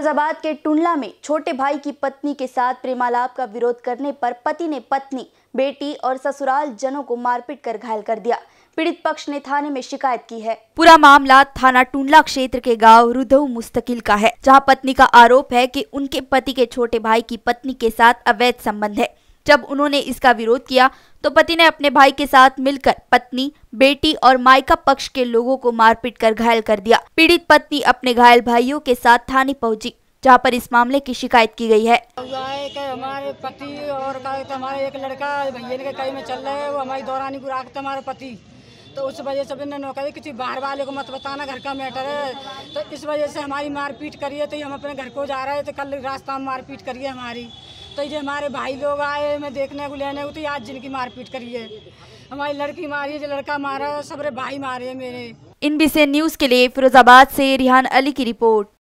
फिरोजाबाद के टुंडला में छोटे भाई की पत्नी के साथ प्रेमालाप का विरोध करने पर पति ने पत्नी बेटी और ससुराल जनों को मारपीट कर घायल कर दिया पीड़ित पक्ष ने थाने में शिकायत की है पूरा मामला थाना टुंडला क्षेत्र के गांव रुदऊ मुस्तकिल का है जहां पत्नी का आरोप है कि उनके पति के छोटे भाई की पत्नी के साथ अवैध संबंध है जब उन्होंने इसका विरोध किया तो पति ने अपने भाई के साथ मिलकर पत्नी बेटी और मायका पक्ष के लोगों को मारपीट कर घायल कर दिया पीड़ित पत्नी अपने घायल भाइयों के साथ थाने पहुंची जहां पर इस मामले की शिकायत की गई है हमारे पति और तो हमारे एक लड़का भैया के कई में चल वो हमारी दौरानी गुराक थे हमारे पति तो उस वजह से मैंने नौका किसी बाहर वाले को मत बताना घर का मैटर है तो इस वजह से हमारी मारपीट करिए तो हम अपने घर को जा रहे थे तो कल रास्ता में मारपीट करिए हमारी तो ये हमारे भाई लोग आए मैं देखने को लेने को तो आज जिनकी मारपीट करी है हमारी लड़की मारी है जो लड़का मारा सबरे भाई मारे मेरे इन बीसी न्यूज़ के लिए फिरोजाबाद से रिहान अली की रिपोर्ट